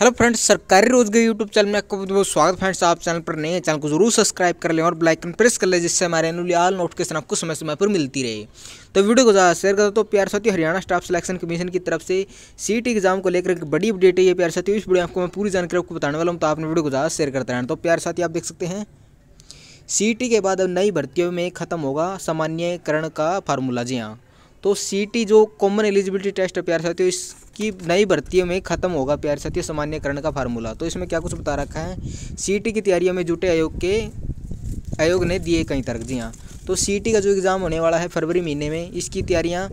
hello friends सरकारी रोजगार YouTube channel में आपको बहुत स्वागत फ्रेंड्स आप चैनल पर नए हैं चैनल को जरूर सब्सक्राइब कर लें और बेल आइकन प्रेस कर लें जिससे हमारे अनुलियाल नोटिफिकेशन आपको समय समय पर मिलती रहे तो वीडियो को ज़्यादा शेयर करो तो प्यार साथी हरियाणा स्टाफ सिलेक्शन कमीशन की तरफ से सीट एग्जाम को लेकर एक बड़ी अपडेट है ये प्यार साथी इस वीडियो आपको मैं पूरी जानकारी आपको बताने वाला हूँ तो आपने वीडियो को ज़्यादा शेयर करते रहना तो प्यार साथी आप देख सकते हैं सी के बाद अब नई भर्तियों में खत्म होगा सामान्यकरण का फार्मूला जी हाँ तो सीटी जो कॉमन एलिजिबिलिटी टेस्ट है प्यार साथियों इसकी नई भर्तियों में खत्म होगा प्यार साथियों सामान्यकरण का फार्मूला तो इसमें क्या कुछ बता रखा है सीटी की तैयारियों में जुटे आयोग के आयोग ने दिए कई तर्क जी हाँ तो सीटी का जो एग्ज़ाम होने वाला है फरवरी महीने में इसकी तैयारियाँ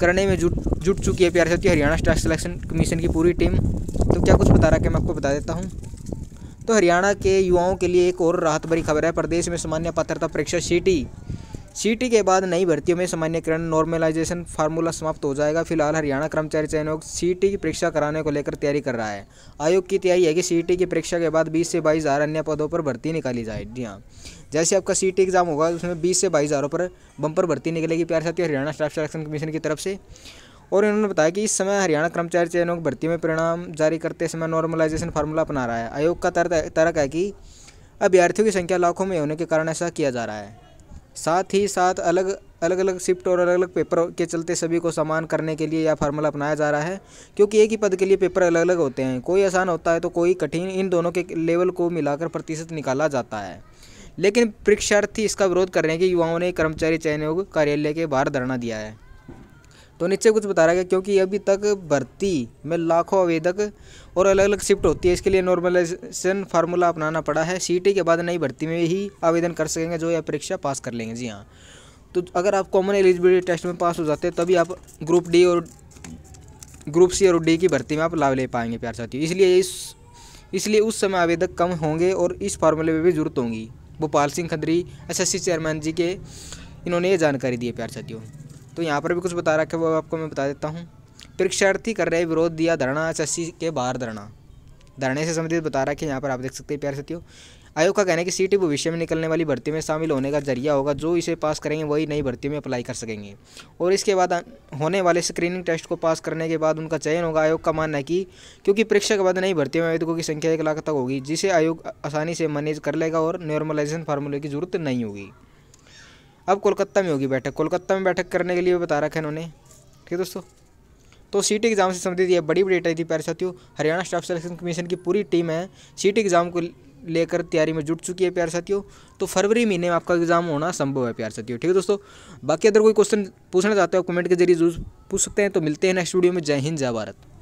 करने में जुट जुट चुकी है प्यार साथियों हरियाणा स्टाफ सिलेक्शन कमीशन की पूरी टीम तो क्या कुछ बता रखा है मैं आपको बता देता हूँ तो हरियाणा के युवाओं के लिए एक और राहत भरी खबर है प्रदेश में सामान्य पात्रता परीक्षा सीटी सीटी के बाद नई भर्तियों में सामान्यकरण नॉर्मलाइजेशन फार्मूला समाप्त हो जाएगा फिलहाल हरियाणा कर्मचारी चयन आयोग सीटी की परीक्षा कराने को लेकर तैयारी कर रहा है आयोग की तैयारी है कि सीटी की परीक्षा के बाद बीस से बाईस हज़ार अन्य पदों पर भर्ती निकाली जाए जी हाँ जैसे आपका सीटी एग्जाम होगा उसमें बीस से बाईस हज़ारों पर बंपर भर्ती निकलेगी प्यार साथी हरियाणा स्टाफ सिलेक्शन कमीशन की तरफ से और इन्होंने बताया कि इस समय हरियाणा कर्मचारी चयन आयोग भर्ती में परिणाम जारी करते समय नॉर्मलाइजेशन फार्मूला अपना रहा है आयोग का तर्क है कि अभ्यर्थियों की संख्या लाखों में होने के कारण ऐसा किया जा रहा है साथ ही साथ अलग अलग अलग शिफ्ट और अलग अलग पेपर के चलते सभी को समान करने के लिए यह फार्मूला अपनाया जा रहा है क्योंकि एक ही पद के लिए पेपर अलग अलग होते हैं कोई आसान होता है तो कोई कठिन इन दोनों के लेवल को मिलाकर प्रतिशत निकाला जाता है लेकिन परीक्षार्थी इसका विरोध कर रहे हैं कि युवाओं ने कर्मचारी चयन आयोग कार्यालय के बाहर धरना दिया है तो नीचे कुछ बता रहा है क्योंकि अभी तक भर्ती में लाखों आवेदक और अलग अलग शिफ्ट होती है इसके लिए नॉर्मलाइजेशन फार्मूला अपनाना पड़ा है सीटी के बाद नई भर्ती में ही आवेदन कर सकेंगे जो यह परीक्षा पास कर लेंगे जी हाँ तो अगर आप कॉमन एलिजिबिलिटी टेस्ट में पास हो जाते हैं तभी आप ग्रुप डी और ग्रुप सी और डी की भर्ती में आप लाभ ले पाएंगे प्यार साथियों इसलिए इस इसलिए उस समय आवेदक कम होंगे और इस फार्मूले में भी जरूरत होंगी भोपाल सिंह खदरी एसएससी चेयरमैन जी के इन्होंने ये जानकारी दी है प्यार साथियों तो यहाँ पर भी कुछ बता रखा है वो आपको मैं बता देता हूँ परीक्षार्थी कर रहे विरोध दिया धरना एच के बाहर धरना धरने से संबंधित बता कि यहाँ पर आप देख सकते हैं प्यार साथियों आयोग का कहना है कि सीटी भविष्य में निकलने वाली भर्ती में शामिल होने का जरिया होगा जो इसे पास करेंगे वही नई भर्ती में अप्लाई कर सकेंगे और इसके बाद होने वाले स्क्रीनिंग टेस्ट को पास करने के बाद उनका चयन होगा आयोग का मानना है कि क्योंकि परीक्षा के बाद नई भर्ती में आवेदकों की संख्या एक लाख तक होगी जिसे आयोग आसानी से मैनेज कर लेगा और नॉर्मलाइजेशन फार्मूले की जरूरत नहीं होगी अब कोलकाता में होगी बैठक कोलकाता में बैठक करने के लिए बता रखा है इन्होंने ठीक है दोस्तों तो सीट एग्जाम से संबंधित यह बड़ी बड़ी डेटा थी प्यारे साथियों हरियाणा स्टाफ सिलेक्शन कमीशन की पूरी टीम है सीट एग्जाम को लेकर तैयारी में जुट चुकी है प्यार साथियों तो फरवरी महीने में आपका एग्जाम होना संभव है प्यार साथियों ठीक है दोस्तों बाकी अगर कोई क्वेश्चन पूछना चाहते हो कमेंट के जरिए जरूर पूछ सकते हैं तो मिलते हैं नेक्स्ट वीडियो में जय हिंद जय भारत